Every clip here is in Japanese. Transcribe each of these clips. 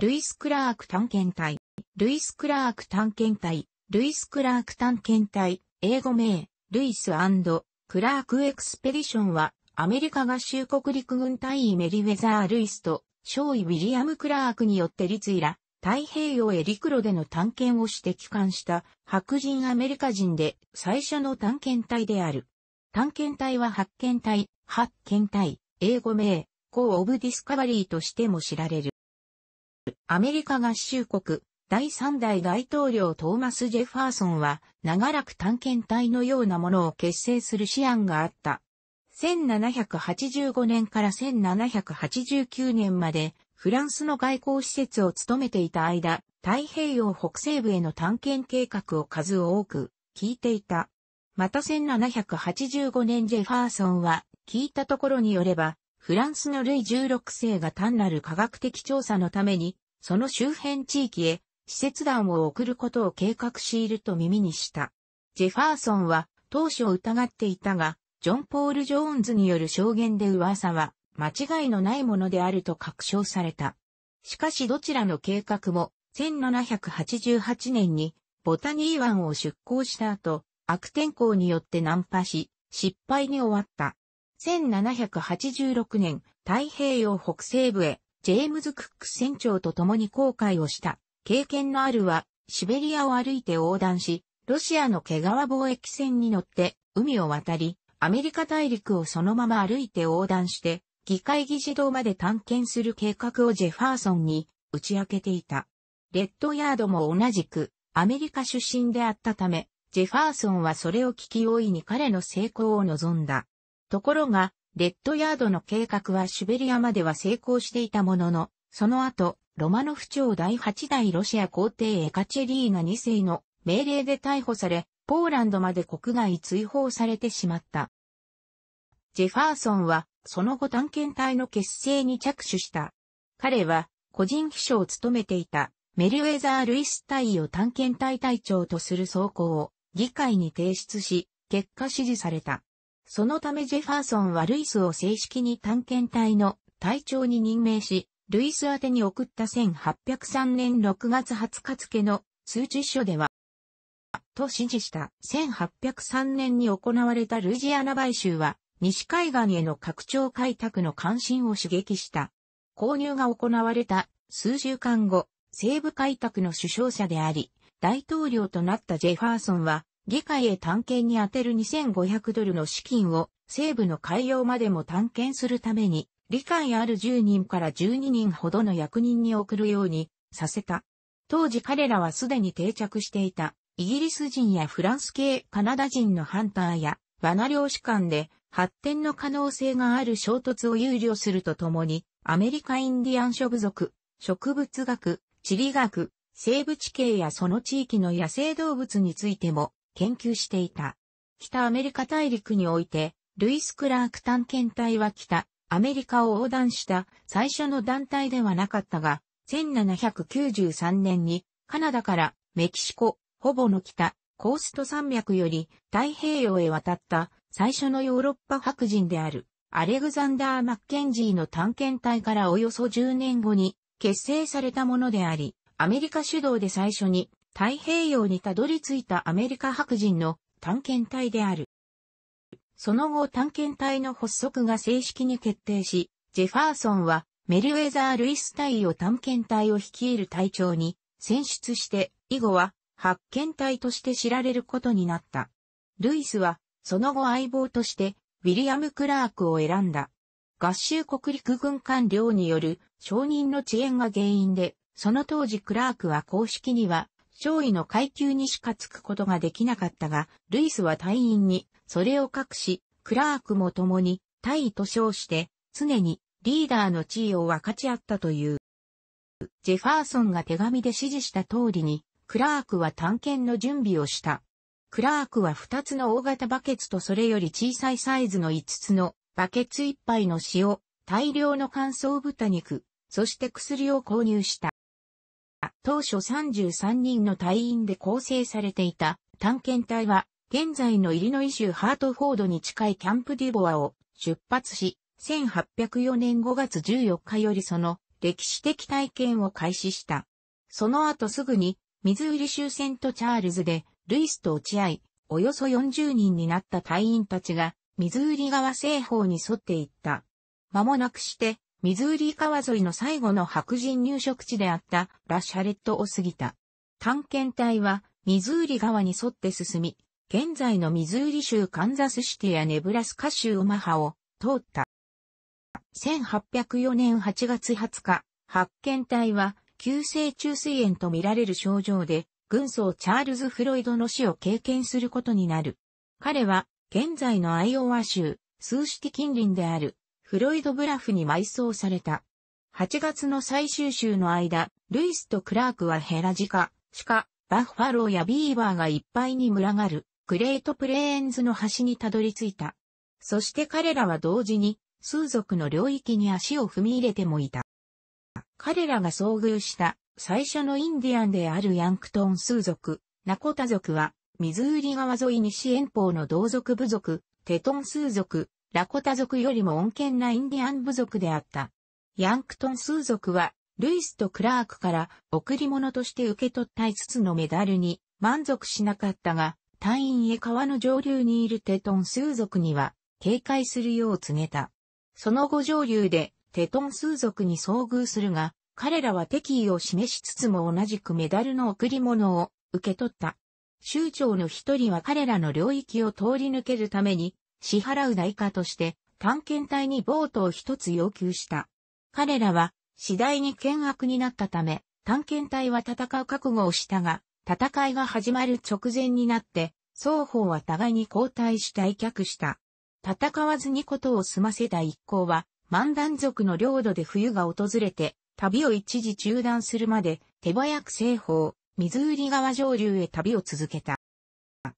ルイス・クラーク探検隊、ルイス・クラーク探検隊、ルイス・クラーク探検隊、英語名、ルイスクラークエクスペディションは、アメリカ合衆国陸軍隊員メリウェザー・ルイスと、少尉ウィリアム・クラークによって立位ら、太平洋へ陸路での探検をして帰還した白人アメリカ人で最初の探検隊である。探検隊は発見隊、発見隊、英語名、コー・オブ・ディスカバリーとしても知られる。アメリカ合衆国、第3代大統領トーマス・ジェファーソンは、長らく探検隊のようなものを結成する思案があった。1785年から1789年まで、フランスの外交施設を務めていた間、太平洋北西部への探検計画を数多く聞いていた。また1785年ジェファーソンは、聞いたところによれば、フランスのルイ16世が単なる科学的調査のために、その周辺地域へ、施設団を送ることを計画していると耳にした。ジェファーソンは、当初疑っていたが、ジョン・ポール・ジョーンズによる証言で噂は、間違いのないものであると確証された。しかしどちらの計画も、1788年に、ボタニー湾を出港した後、悪天候によって難破し、失敗に終わった。1786年、太平洋北西部へ、ジェームズ・クック船長と共に航海をした。経験のあるは、シベリアを歩いて横断し、ロシアの毛皮貿易船に乗って、海を渡り、アメリカ大陸をそのまま歩いて横断して、議会議事堂まで探検する計画をジェファーソンに打ち明けていた。レッドヤードも同じくアメリカ出身であったため、ジェファーソンはそれを聞き大いに彼の成功を望んだ。ところが、レッドヤードの計画はシベリアまでは成功していたものの、その後、ロマノフ朝第8代ロシア皇帝エカチェリーナ2世の命令で逮捕され、ポーランドまで国外追放されてしまった。ジェファーソンは、その後探検隊の結成に着手した。彼は、個人秘書を務めていた、メリウェザー・ルイス隊を探検隊隊長とする走行を、議会に提出し、結果支持された。そのためジェファーソンはルイスを正式に探検隊の隊長に任命し、ルイス宛てに送った1803年6月20日付の通知書では、と指示した1803年に行われたルイジアナ買収は、西海岸への拡張開拓の関心を刺激した。購入が行われた数週間後、西部開拓の首相者であり、大統領となったジェファーソンは、議会へ探検に充てる2500ドルの資金を西部の海洋までも探検するために、理解ある10人から12人ほどの役人に送るようにさせた。当時彼らはすでに定着していた、イギリス人やフランス系カナダ人のハンターや、罠漁師間で発展の可能性がある衝突を憂慮するとともに、アメリカインディアン諸部族、植物学、地理学、生物地形やその地域の野生動物についても研究していた。北アメリカ大陸において、ルイス・クラーク探検隊は北、アメリカを横断した最初の団体ではなかったが、1793年にカナダからメキシコ、ほぼの北、コースト山脈より太平洋へ渡った最初のヨーロッパ白人であるアレグザンダー・マッケンジーの探検隊からおよそ10年後に結成されたものであり、アメリカ主導で最初に太平洋にたどり着いたアメリカ白人の探検隊である。その後探検隊の発足が正式に決定し、ジェファーソンはメルウェザー・ルイス隊を探検隊を率いる隊長に選出して以後は発見隊として知られることになった。ルイスはその後相棒としてウィリアム・クラークを選んだ。合衆国陸軍官僚による承認の遅延が原因で、その当時クラークは公式には上位の階級にしかつくことができなかったが、ルイスは隊員にそれを隠し、クラークも共に大位と称して、常にリーダーの地位を分かち合ったという。ジェファーソンが手紙で指示した通りに、クラークは探検の準備をした。クラークは2つの大型バケツとそれより小さいサイズの5つのバケツ1杯の塩、大量の乾燥豚肉、そして薬を購入した。当初33人の隊員で構成されていた探検隊は、現在のイリノイ州ハートフォードに近いキャンプデュボアを出発し、1804年5月14日よりその歴史的体験を開始した。その後すぐに、ミズーリ州セントチャールズで、ルイスと落ち合い、およそ40人になった隊員たちが、ミズーリ川西方に沿っていった。間もなくして、ミズーリ川沿いの最後の白人入植地であったラ・シャレットを過ぎた。探検隊はミズーリ川に沿って進み、現在のミズーリ州カンザスシティやネブラスカ州オマハを通った。1804年8月20日、発見隊は急性中水炎とみられる症状で、軍曹チャールズ・フロイドの死を経験することになる。彼は現在のアイオワ州、数式近隣であるフロイド・ブラフに埋葬された。8月の最終週の間、ルイスとクラークはヘラジカ、鹿、バッファローやビーバーがいっぱいに群がる、グレートプレーンズの端にたどり着いた。そして彼らは同時に、数族の領域に足を踏み入れてもいた。彼らが遭遇した最初のインディアンであるヤンクトン数族、ナコタ族は、ミズーリ川沿い西遠方の同族部族、テトン数族、ラコタ族よりも穏健なインディアン部族であった。ヤンクトン数族は、ルイスとクラークから贈り物として受け取った5つのメダルに満足しなかったが、隊員へ川の上流にいるテトン数族には警戒するよう告げた。その後上流でテトン数族に遭遇するが、彼らは敵意を示しつつも同じくメダルの贈り物を受け取った。州長の一人は彼らの領域を通り抜けるために支払う代価として、探検隊にボートを一つ要求した。彼らは、次第に険悪になったため、探検隊は戦う覚悟をしたが、戦いが始まる直前になって、双方は互いに交代し退却した。戦わずに事を済ませた一行は、マンダン族の領土で冬が訪れて、旅を一時中断するまで、手早く西方、水売り川上流へ旅を続けた。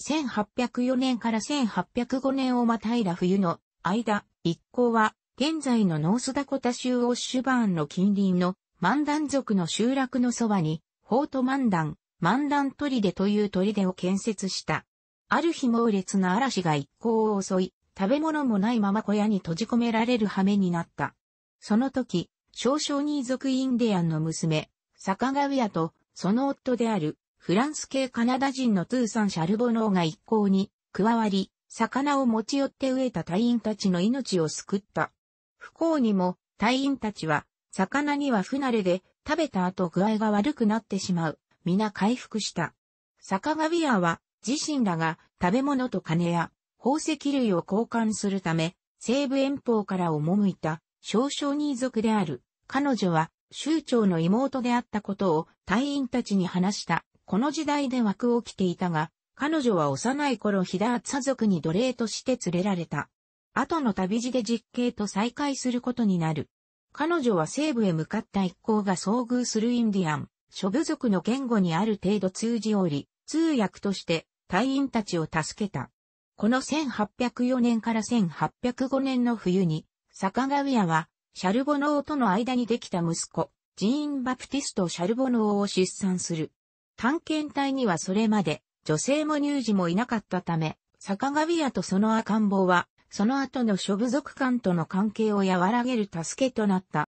1804年から1805年をまたいだ冬の間、一行は、現在のノースダコタ州オッシュバーンの近隣のマンダン族の集落のそばに、フォートママンン、ンダダントリデというトリデを建設した。ある日猛烈な嵐が一行を襲い、食べ物もないまま小屋に閉じ込められる羽目になった。その時、少々に族インディアンの娘、坂上屋と、その夫である、フランス系カナダ人のトゥーサン・シャルボノーが一行に加わり、魚を持ち寄って飢えた隊員たちの命を救った。不幸にも隊員たちは、魚には不慣れで食べた後具合が悪くなってしまう。皆回復した。坂ガビアは自身らが食べ物と金や宝石類を交換するため、西部遠方から赴いた少々人族である。彼女は州長の妹であったことを隊員たちに話した。この時代で枠を着ていたが、彼女は幼い頃ヒダーツァ族に奴隷として連れられた。後の旅路で実刑と再会することになる。彼女は西部へ向かった一行が遭遇するインディアン、諸部族の言語にある程度通じおり、通訳として隊員たちを助けた。この1804年から1805年の冬に、坂上屋は、シャルボノーとの間にできた息子、ジーン・バプティスト・シャルボノーを出産する。探検隊にはそれまで女性も乳児もいなかったため、坂上屋とその赤ん坊は、その後の諸部族間との関係を和らげる助けとなった。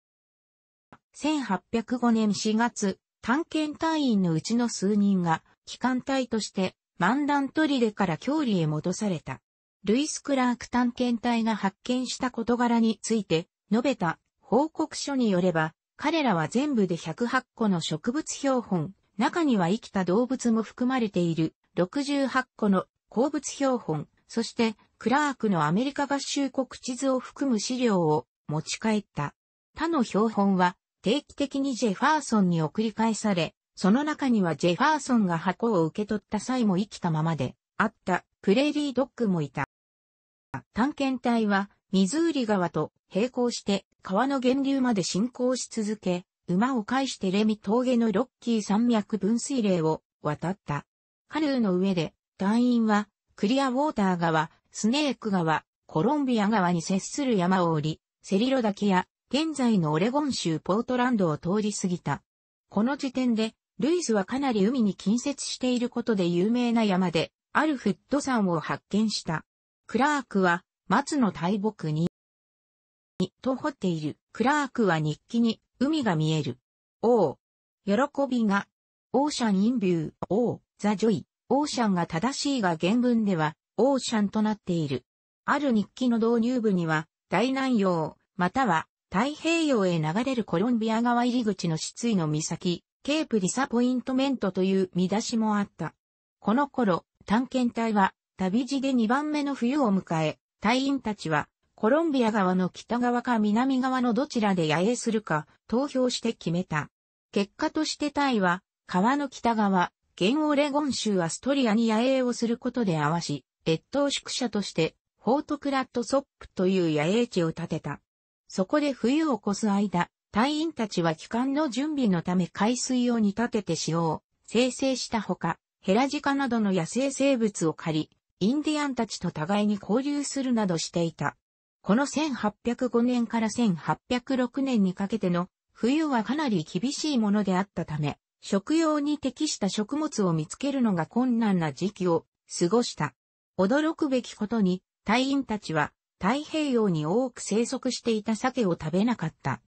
1805年4月、探検隊員のうちの数人が、機関隊として、万リレから郷里へ戻された。ルイス・クラーク探検隊が発見した事柄について、述べた報告書によれば、彼らは全部で108個の植物標本、中には生きた動物も含まれている68個の鉱物標本、そしてクラークのアメリカ合衆国地図を含む資料を持ち帰った。他の標本は定期的にジェファーソンに送り返され、その中にはジェファーソンが箱を受け取った際も生きたままであったプレーリードッグもいた。探検隊はミズーリ川と並行して川の源流まで進行し続け、馬を介してレミ峠のロッキー山脈分水嶺を渡った。カルーの上で、団員は、クリアウォーター川、スネーク川、コロンビア川に接する山を降り、セリロ岳や、現在のオレゴン州ポートランドを通り過ぎた。この時点で、ルイスはかなり海に近接していることで有名な山で、アルフッド山を発見した。クラークは、松の大木に、と掘っている。クラークは日記に、海が見える。王。喜びが。オーシャンインビュー。王。ザ・ジョイ。オーシャンが正しいが原文では、オーシャンとなっている。ある日記の導入部には、大南洋、または太平洋へ流れるコロンビア川入り口の失意の岬、ケープリサポイントメントという見出しもあった。この頃、探検隊は旅路で2番目の冬を迎え、隊員たちはコロンビア側の北側か南側のどちらで野営するか投票して決めた。結果としてタイは、川の北側、現オレゴン州アストリアに野営をすることで合わし、越冬宿舎として、フォートクラットソップという野営地を建てた。そこで冬を越す間、隊員たちは帰還の準備のため海水を煮立てて塩を生成したほか、ヘラジカなどの野生生物を狩り、インディアンたちと互いに交流するなどしていた。この1805年から1806年にかけての冬はかなり厳しいものであったため、食用に適した食物を見つけるのが困難な時期を過ごした。驚くべきことに、隊員たちは太平洋に多く生息していた鮭を食べなかった。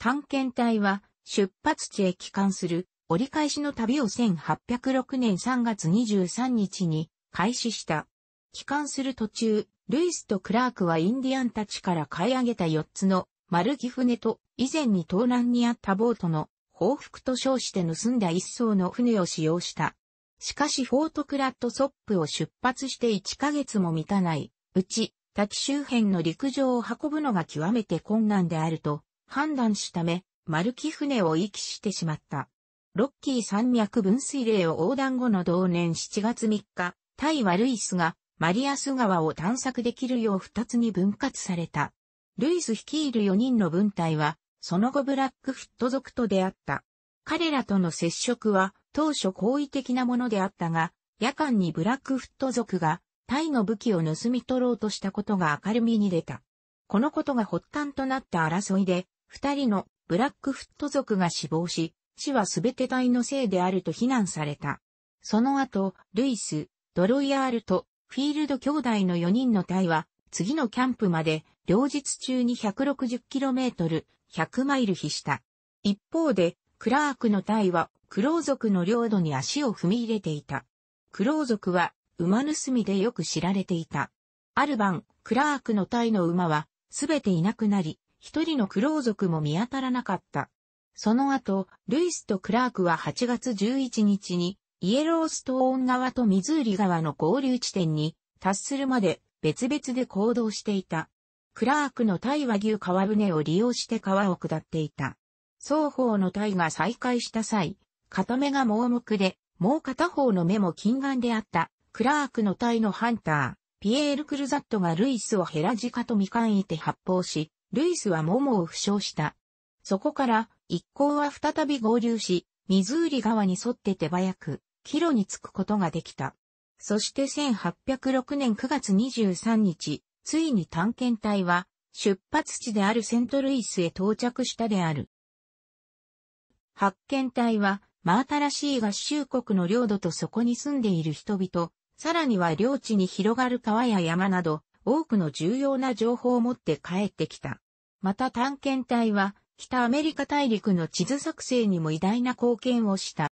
探検隊は出発地へ帰還する折り返しの旅を1806年3月23日に開始した。帰還する途中、ルイスとクラークはインディアンたちから買い上げた4つの丸木船と以前に盗難にあったボートの報復と称して盗んだ一艘の船を使用した。しかしフォートクラットソップを出発して1ヶ月も満たないうち、滝周辺の陸上を運ぶのが極めて困難であると判断したため、丸木船を遺棄してしまった。ロッキー山脈分水嶺を横断後の同年7月3日、タイはルイスがマリアス川を探索できるよう二つに分割された。ルイス率いる4人の軍隊は、その後ブラックフット族と出会った。彼らとの接触は当初好意的なものであったが、夜間にブラックフット族がタイの武器を盗み取ろうとしたことが明るみに出た。このことが発端となった争いで、二人のブラックフット族が死亡し、死はすべて隊のせいであると非難された。その後、ルイス、ドロイヤールとフィールド兄弟の4人の隊は、次のキャンプまで、両日中に 160km、100マイル飛した。一方で、クラークの隊は、クロー族の領土に足を踏み入れていた。クロー族は、馬盗みでよく知られていた。ある晩、クラークの隊の馬は、すべていなくなり、一人のクロー族も見当たらなかった。その後、ルイスとクラークは8月11日に、イエローストーン川とミズーリ川の合流地点に達するまで別々で行動していた。クラークの対和牛川船を利用して川を下っていた。双方の対が再開した際、片目が盲目で、もう片方の目も近眼であった、クラークの隊のハンター、ピエール・クルザットがルイスをヘラジカと未間いて発砲し、ルイスは桃を負傷した。そこから、一行は再び合流し、ミズーリ川に沿って手早く、帰路に着くことができた。そして1806年9月23日、ついに探検隊は、出発地であるセントルイスへ到着したである。発見隊は、真新しい合衆国の領土とそこに住んでいる人々、さらには領地に広がる川や山など、多くの重要な情報を持って帰ってきた。また探検隊は、北アメリカ大陸の地図作成にも偉大な貢献をした。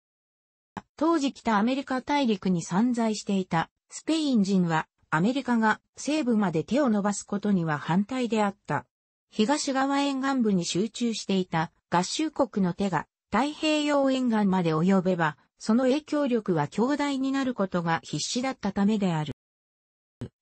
当時北アメリカ大陸に散在していたスペイン人はアメリカが西部まで手を伸ばすことには反対であった。東側沿岸部に集中していた合衆国の手が太平洋沿岸まで及べば、その影響力は強大になることが必死だったためである。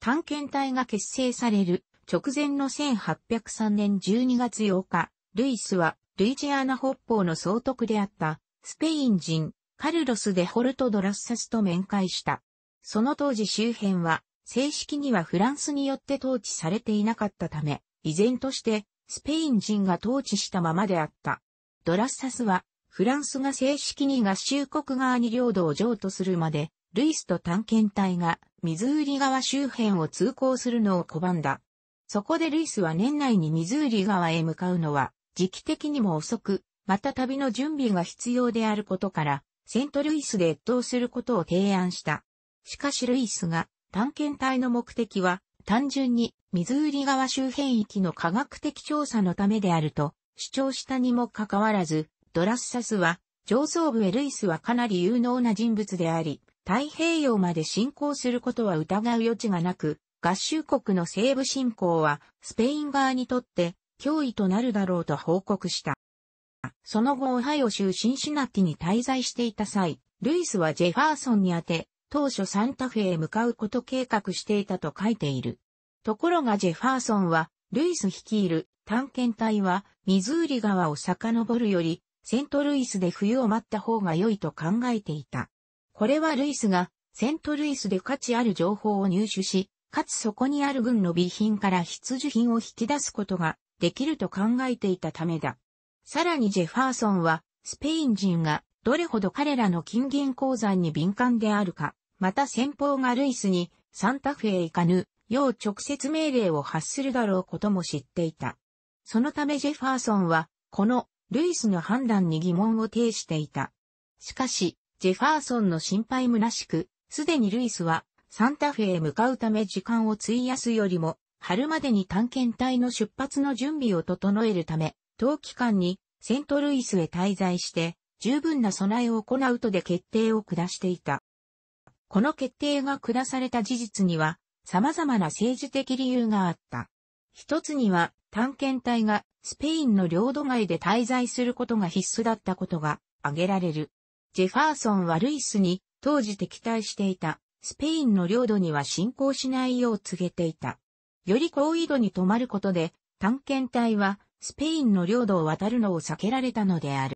探検隊が結成される直前の1803年12月8日、ルイスは、ルイジアナ北方の総督であった、スペイン人、カルロス・デ・ホルト・ドラッサスと面会した。その当時周辺は、正式にはフランスによって統治されていなかったため、依然として、スペイン人が統治したままであった。ドラッサスは、フランスが正式に合衆国側に領土を譲渡するまで、ルイスと探検隊が、ミズーリ川周辺を通行するのを拒んだ。そこでルイスは年内にミズーリ川へ向かうのは、時期的にも遅く、また旅の準備が必要であることから、セントルイスで越冬することを提案した。しかしルイスが探検隊の目的は単純に水売り川周辺域の科学的調査のためであると主張したにもかかわらず、ドラッサスは上層部へルイスはかなり有能な人物であり、太平洋まで進行することは疑う余地がなく、合衆国の西部侵攻はスペイン側にとって脅威となるだろうと報告した。その後オハイオ州シンシナティに滞在していた際、ルイスはジェファーソンに宛て、当初サンタフェへ向かうこと計画していたと書いている。ところがジェファーソンは、ルイス率いる探検隊は、ミズーリ川を遡るより、セントルイスで冬を待った方が良いと考えていた。これはルイスが、セントルイスで価値ある情報を入手し、かつそこにある軍の備品から必需品を引き出すことができると考えていたためだ。さらにジェファーソンは、スペイン人がどれほど彼らの金銀鉱山に敏感であるか、また先方がルイスにサンタフェへ行かぬ、よう直接命令を発するだろうことも知っていた。そのためジェファーソンは、このルイスの判断に疑問を呈していた。しかし、ジェファーソンの心配虚しく、すでにルイスはサンタフェへ向かうため時間を費やすよりも、春までに探検隊の出発の準備を整えるため、当期間にセントルイスへ滞在して、十分な備えを行うとで決定を下していた。この決定が下された事実には、様々な政治的理由があった。一つには、探検隊がスペインの領土外で滞在することが必須だったことが挙げられる。ジェファーソンはルイスに当時敵対していたスペインの領土には侵攻しないよう告げていた。より高緯度に泊まることで、探検隊はスペインの領土を渡るのを避けられたのである。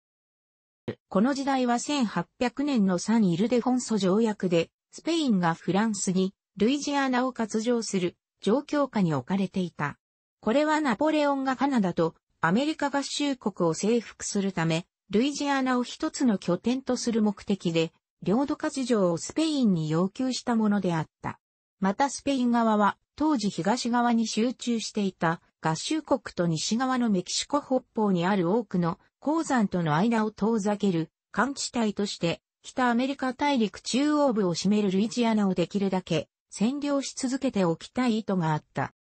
この時代は1800年のサン・イルデフォンソ条約で、スペインがフランスにルイジアナを割譲する状況下に置かれていた。これはナポレオンがカナダとアメリカ合衆国を征服するため、ルイジアナを一つの拠点とする目的で、領土割譲をスペインに要求したものであった。またスペイン側は当時東側に集中していた合衆国と西側のメキシコ北方にある多くの鉱山との間を遠ざける寒地帯として北アメリカ大陸中央部を占めるルイジアナをできるだけ占領し続けておきたい意図があった。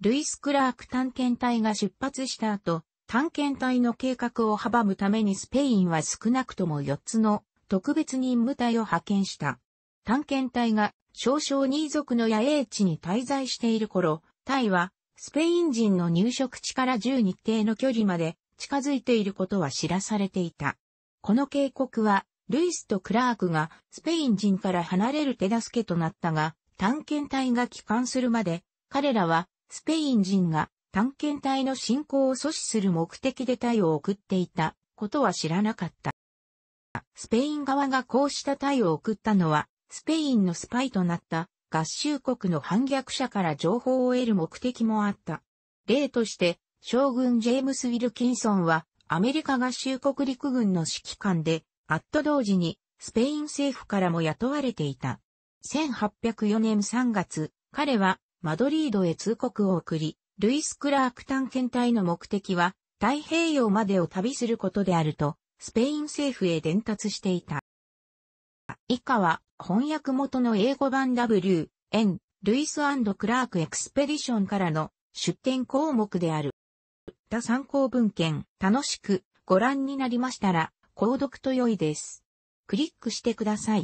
ルイス・クラーク探検隊が出発した後、探検隊の計画を阻むためにスペインは少なくとも4つの特別任務隊を派遣した。探検隊が少々二族の野営地に滞在している頃、タイはスペイン人の入植地から十日程の距離まで近づいていることは知らされていた。この警告は、ルイスとクラークがスペイン人から離れる手助けとなったが、探検隊が帰還するまで、彼らはスペイン人が探検隊の進行を阻止する目的でタイを送っていたことは知らなかった。スペイン側がこうしたタイを送ったのは、スペインのスパイとなった合衆国の反逆者から情報を得る目的もあった。例として、将軍ジェームス・ウィルキンソンは、アメリカ合衆国陸軍の指揮官で、あっと同時に、スペイン政府からも雇われていた。1804年3月、彼は、マドリードへ通告を送り、ルイス・クラーク探検隊の目的は、太平洋までを旅することであると、スペイン政府へ伝達していた。以下は翻訳元の英語版 W、N、ルイスクラークエクスペディションからの出展項目である。他参考文献、楽しくご覧になりましたら、購読と良いです。クリックしてください。